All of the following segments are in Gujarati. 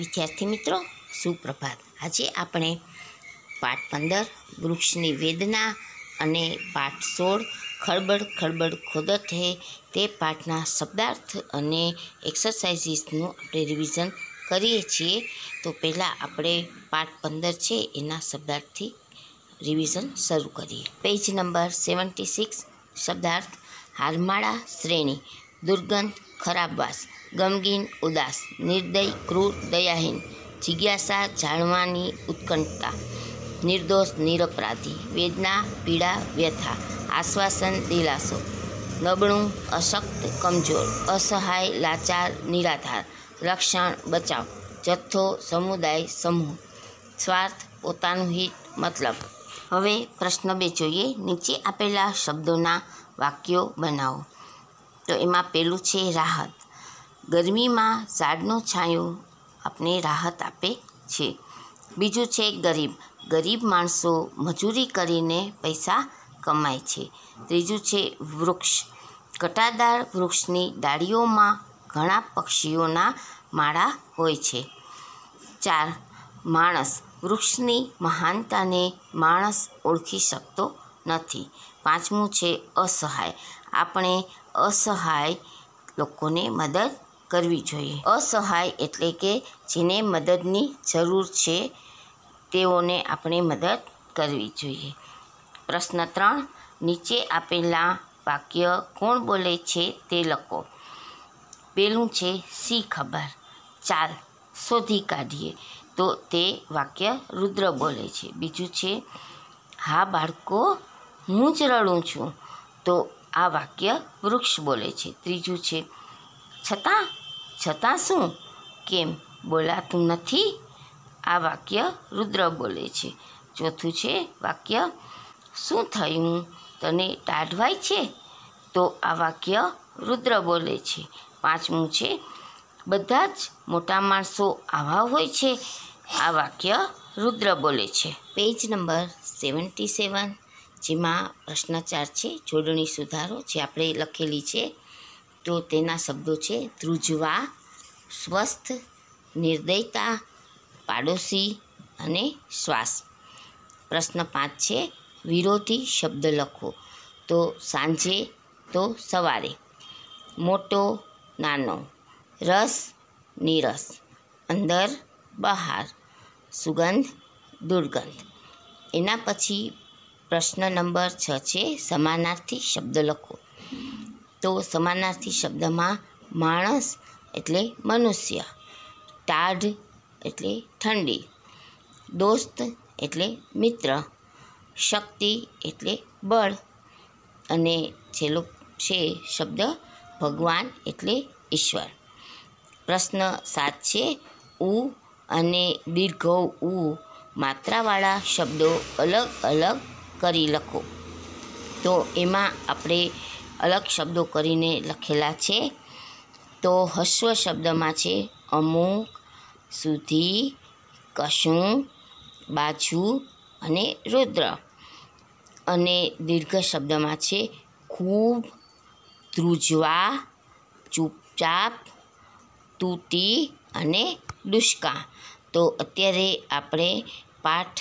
વિદ્યાર્થી મિત્રો સુપ્રભાત આજે આપણે પાઠ પંદર વૃક્ષની વેદના અને પાઠ સોળ ખળબડ ખળબડ ખોદત હે તે પાઠના શબ્દાર્થ અને એક્સરસાઇઝીસનું આપણે રિવિઝન કરીએ છીએ તો પહેલાં આપણે પાઠ પંદર છે એના શબ્દાર્થથી રિવિઝન શરૂ કરીએ પેજ નંબર સેવન્ટી સિક્સ શબ્દાર્થ હારમાળા શ્રેણી દુર્ગંધ ખરાબ વાસ ગમગીન ઉદાસ નિર્દય ક્રૂર દયાહીન જિજ્ઞાસા જાણવાની ઉત્કંઠતા નિર્દોષ નિરપરાધી વેદના પીડા વ્યથા આશ્વાસન દિલાસો નબળું અશક્ત કમજોર અસહાય લાચાર નિરાધાર રક્ષણ બચાવ જથ્થો સમુદાય સમૂહ સ્વાર્થ પોતાનું હિત મતલબ હવે પ્રશ્ન બે જોઈએ નીચે આપેલા શબ્દોના વાક્યો બનાવો તો એમાં પેલું છે રાહત ગરમીમાં ઝાડનો છાંયો આપને રાહત આપે છે બીજું છે ગરીબ ગરીબ માણસો મજૂરી કરીને પૈસા કમાય છે ત્રીજું છે વૃક્ષ કટાદાર વૃક્ષની ડાળીઓમાં ઘણા પક્ષીઓના માળા હોય છે ચાર માણસ વૃક્ષની મહાનતાને માણસ ઓળખી શકતો નથી પાંચમું છે અસહાય આપણે અસહાય લોકોને મદદ કરવી જોઈએ અસહાય એટલે કે જેને મદદની જરૂર છે તેઓને આપણે મદદ કરવી જોઈએ પ્રશ્ન ત્રણ નીચે આપેલા વાક્ય કોણ બોલે છે તે લખો પેલું છે સી ખબર ચાલ શોધી કાઢીએ તો તે વાક્ય રુદ્ર બોલે છે બીજું છે હા બાળકો હું જ રડું છું તો આ વાક્ય વૃક્ષ બોલે છે ત્રીજું છે છતાં છતાં શું કેમ બોલાતું નથી આ વાક્ય રુદ્ર બોલે છે ચોથું છે વાક્ય શું થયું તને ટાઢવાય છે તો આ વાક્ય રુદ્ર બોલે છે પાંચમું છે બધા જ મોટા માણસો આવા હોય છે આ વાક્ય રુદ્ર બોલે છે પેજ નંબર સેવન્ટી સેવન જેમાં પ્રશ્ન છે જોડણી સુધારો જે આપણે લખેલી છે તો તેના શબ્દો છે ધ્રુજવા સ્વસ્થ નિર્દયતા પાડોશી અને શ્વાસ પ્રશ્ન પાંચ છે વિરોધી શબ્દ લખો તો સાંજે તો સવારે મોટો નાનો રસ નિરસ અંદર બહાર સુગંધ દુર્ગંધ એના પછી પ્રશ્ન નંબર છ છે સમાનાર્થી શબ્દ લખો તો સમાનાર્થી શબ્દમાં માણસ એટલે મનુષ્ય ટાઢ એટલે ઠંડી દોસ્ત એટલે મિત્ર શક્તિ એટલે બળ અને છેલ્લો છે શબ્દ ભગવાન એટલે ઈશ્વર પ્રશ્ન સાત છે ઉ અને દીર્ઘ ઉ માત્રાવાળા શબ્દો અલગ અલગ કરી લખો તો એમાં આપણે અલગ શબ્દો કરીને લખેલા છે તો હસ્વ શબ્દમાં છે અમુક સુધી કશું બાજુ અને રુદ્ર અને દીર્ઘ શબ્દમાં છે ખૂબ ધ્રુજવા ચૂપચાપ તૂટી અને દુષ્કા તો અત્યારે આપણે પાઠ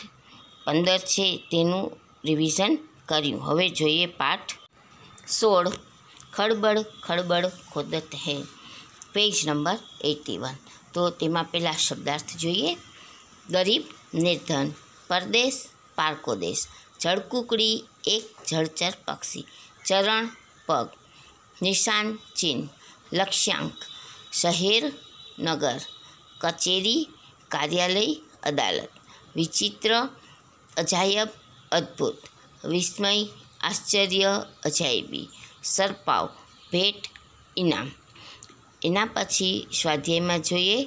પંદર છે તેનું રિવિઝન કર્યું હવે જોઈએ પાઠ સોળ ખળબળ ખળબળ ખોદત હે પેજ નંબર એટી વન તો તેમાં પહેલાં શબ્દાર્થ જોઈએ ગરીબ નિર્ધન પરદેશ પારકો દેશ જળકુકડી એક જળચર પક્ષી ચરણ પગ નિશાન ચિહ્ન લક્ષ્યાંક શહેર નગર કચેરી કાર્યાલય અદાલત વિચિત્ર અજાયબ અદ્ભુત વિસ્મય આશ્ચર્ય અજાયબી સરપાવ ભેટ ઇનામ એના પછી સ્વાધ્યાયમાં જોઈએ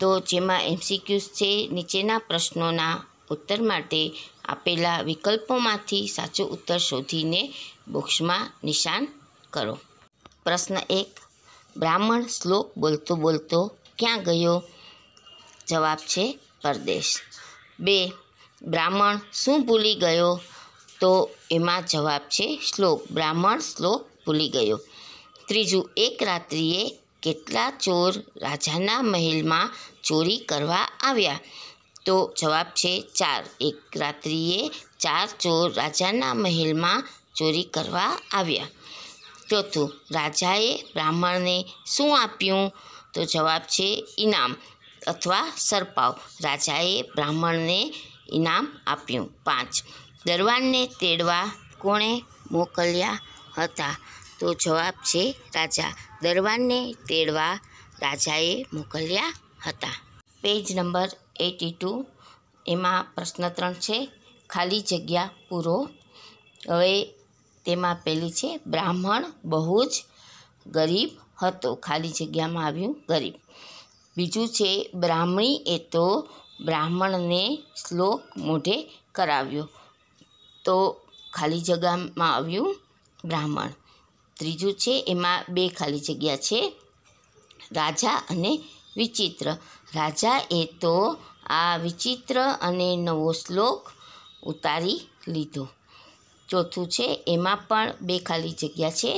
તો જેમાં એમસીક્યુઝ છે નીચેના પ્રશ્નોના ઉત્તર માટે આપેલા વિકલ્પોમાંથી સાચો ઉત્તર શોધીને બોક્સમાં નિશાન કરો પ્રશ્ન એક બ્રાહ્મણ શ્લોક બોલતો બોલતો ક્યાં ગયો જવાબ છે પરદેશ બે બ્રાહ્મણ શું ભૂલી ગયો તો એમાં જવાબ છે શ્લોક બ્રાહ્મણ શ્લોક ભૂલી ગયો ત્રીજું એક રાત્રિએ કેટલા ચોર રાજાના મહેલમાં ચોરી કરવા આવ્યા તો જવાબ છે ચાર એક રાત્રિએ ચાર ચોર રાજાના મહેલમાં ચોરી કરવા આવ્યા ચોથું રાજાએ બ્રાહ્મણને શું આપ્યું તો જવાબ છે ઇનામ અથવા સરપાવ રાજાએ બ્રાહ્મણને ઇનામ આપ્યું પાંચ દરવાનને તેડવા કોણે મોકલ્યા હતા તો જવાબ છે રાજા દરવાનને તેડવા રાજાએ મોકલ્યા હતા પેજ નંબર એટી ટુ એમાં પ્રશ્ન ત્રણ છે ખાલી જગ્યા પૂરો હવે તેમાં પહેલી છે બ્રાહ્મણ બહુ જ ગરીબ હતો ખાલી જગ્યામાં આવ્યું ગરીબ બીજું છે બ્રાહ્મણી એ તો બ્રાહ્મણને શ્લોક મોઢે કરાવ્યો તો ખાલી જગ્યામાં આવ્યું બ્રાહ્મણ ત્રીજું છે એમાં બે ખાલી જગ્યા છે રાજા અને વિચિત્ર રાજા એ તો આ વિચિત્ર અને નવો શ્લોક ઉતારી લીધો ચોથું છે એમાં પણ બે ખાલી જગ્યા છે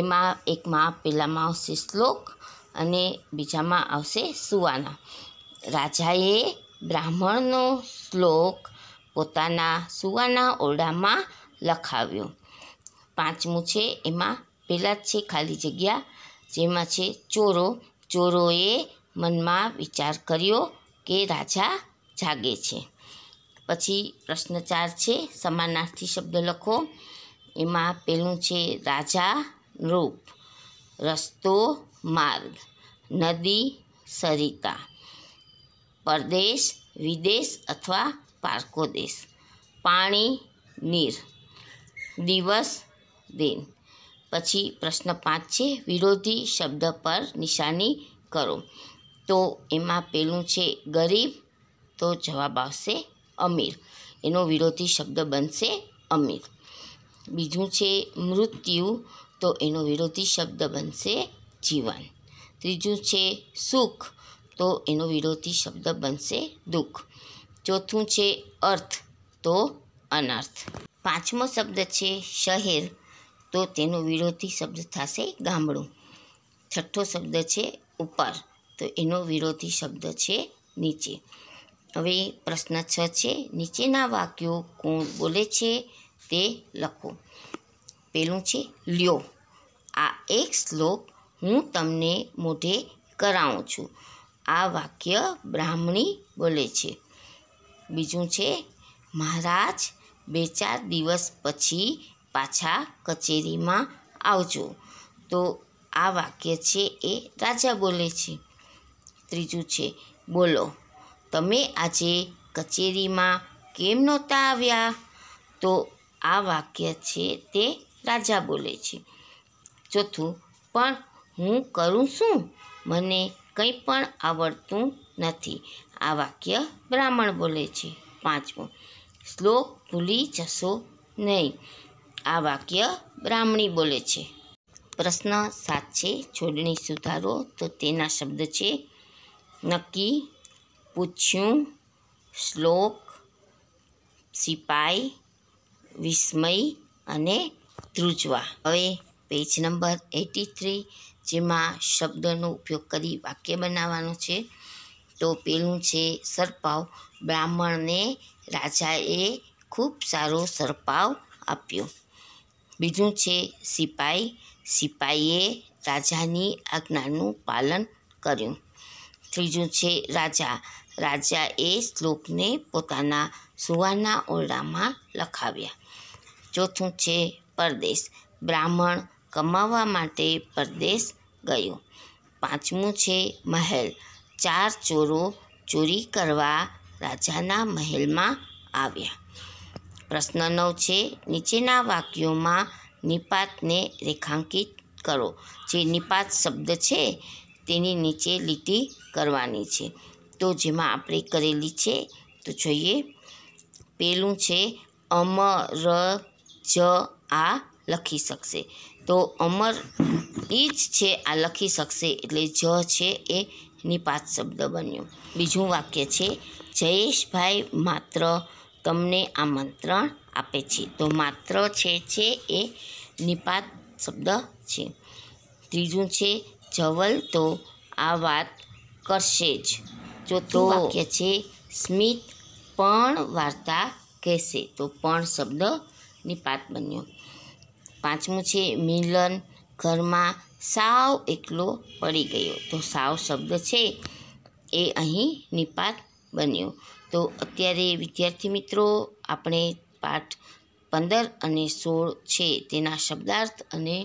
એમાં એકમાં પહેલાંમાં આવશે શ્લોક અને બીજામાં આવશે સુવાના રાજાએ બ્રાહ્મણનો શ્લોક પોતાના સુવાના ઓરડામાં લખાવ્યો પાંચમું છે એમાં પહેલાં જ છે ખાલી જગ્યા જેમાં છે ચોરો ચોરોએ મનમાં વિચાર કર્યો કે રાજા જાગે છે પછી પ્રશ્ન ચાર છે સમાનાર્થી શબ્દ લખો એમાં પહેલું છે રાજા રૂપ રસ્તો માર્ગ નદી સરિતા પરદેશ વિદેશ અથવા પારકો દેશ પાણી નીર દિવસ દિન પછી પ્રશ્ન પાંચ છે વિરોધી શબ્દ પર નિશાની કરો તો એમાં પેલું છે ગરીબ તો જવાબ આવશે અમીર એનો વિરોધી શબ્દ બનશે અમીર બીજું છે મૃત્યુ તો એનો વિરોધી શબ્દ બનશે જીવન ત્રીજું છે સુખ તો એનો વિરોધી શબ્દ બનશે દુઃખ ચોથું છે અર્થ તો અનર્થ પાંચમો શબ્દ છે શહેર તો તેનો વિરોધી શબ્દ થશે ગામડું છઠ્ઠો શબ્દ છે ઉપર તો એનો વિરોધી શબ્દ છે નીચે હવે પ્રશ્ન છ છે નીચેના વાક્યો કોણ બોલે છે તે લખો પેલું છે લ્યો આ એક શ્લોક હું તમને મોઢે કરાવું છું આ વાક્ય બ્રાહ્મણી બોલે છે બીજું છે મહારાજ બે ચાર દિવસ પછી પાછા કચેરીમાં આવજો તો આ વાક્ય છે એ રાજા બોલે છે ત્રીજું છે બોલો તમે આજે કચેરીમાં કેમ નહોતા આવ્યા તો આ વાક્ય છે તે રાજા બોલે છે ચોથું પણ હું કરું શું મને કંઈ પણ આવડતું નથી આ વાક્ય બ્રાહ્મણ બોલે છે પાંચમું શ્લોક ભૂલી જશો નહીં આ વાક્ય બ્રાહ્મણી બોલે છે પ્રશ્ન સાત છે જોડણી સુધારો તો તેના શબ્દ છે નક્કી પૂછ્યું શ્લોક સિપાઈ વિસ્મય અને ધ્રુજવા હવે પેજ નંબર એટી થ્રી જેમાં શબ્દનો ઉપયોગ કરી વાક્ય બનાવવાનું છે તો પેલું છે સરપાવ બ્રાહ્મણને રાજાએ ખૂબ સારો સરપાવ આપ્યો બીજું છે સિપાઈ સિપાઈએ રાજાની આજ્ઞાનું પાલન કર્યું ત્રીજું છે રાજા રાજાએ શ્લોકને પોતાના સુવાના ઓરડામાં લખાવ્યા ચોથું છે પરદેશ બ્રાહ્મણ કમાવા માટે પરદેશ ગયો પાંચમું છે મહેલ ચાર ચોરો ચોરી કરવા રાજાના મહેલમાં આવ્યા પ્રશ્ન નવ છે નીચેના વાક્યોમાં નિપાતને રેખાંકિત કરો જે નિપાત શબ્દ છે તેની નીચે લીટી કરવાની છે તો જેમાં આપણે કરેલી છે તો જોઈએ પહેલું છે અમર જ આ લખી શકશે તો અમર એ જ છે આ લખી શકશે એટલે જ છે એ નિપાત શબ્દ બન્યો બીજું વાક્ય છે જયેશભાઈ માત્ર તમને આમંત્રણ આપે છે તો માત્ર છે છે એ નિપાત શબ્દ છે ત્રીજું છે જવલ તો આ વાત કરશે જ ચોથું વાક્ય છે સ્મિત પણ વાર્તા કહેશે તો પણ શબ્દ નિપાત બન્યો પાંચમું છે મિલન ઘરમાં સાવ એકલો પડી ગયો તો સાવ શબ્દ છે એ અહીં નિપાત બન્યો તો અત્યારે વિદ્યાર્થી મિત્રો આપણે પાઠ પંદર અને સોળ છે તેના શબ્દાર્થ અને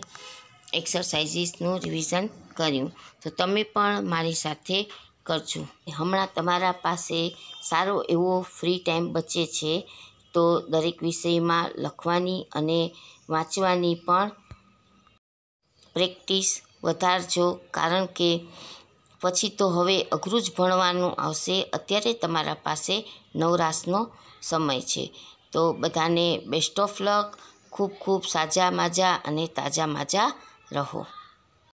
એક્સરસાઇઝીસનું રિવિઝન કર્યું તો તમે પણ મારી સાથે કરજો હમણાં તમારા પાસે સારો એવો ફ્રી ટાઈમ બચે છે તો દરેક વિષયમાં લખવાની અને વાંચવાની પણ પ્રેક્ટિસ વધારજો કારણ કે પછી તો હવે અઘરું જ ભણવાનું આવશે અત્યારે તમારા પાસે નવરાશનો સમય છે તો બધાને બેસ્ટ ઓફ લક ખૂબ ખૂબ સાજા માજા અને તાજા માજા રહો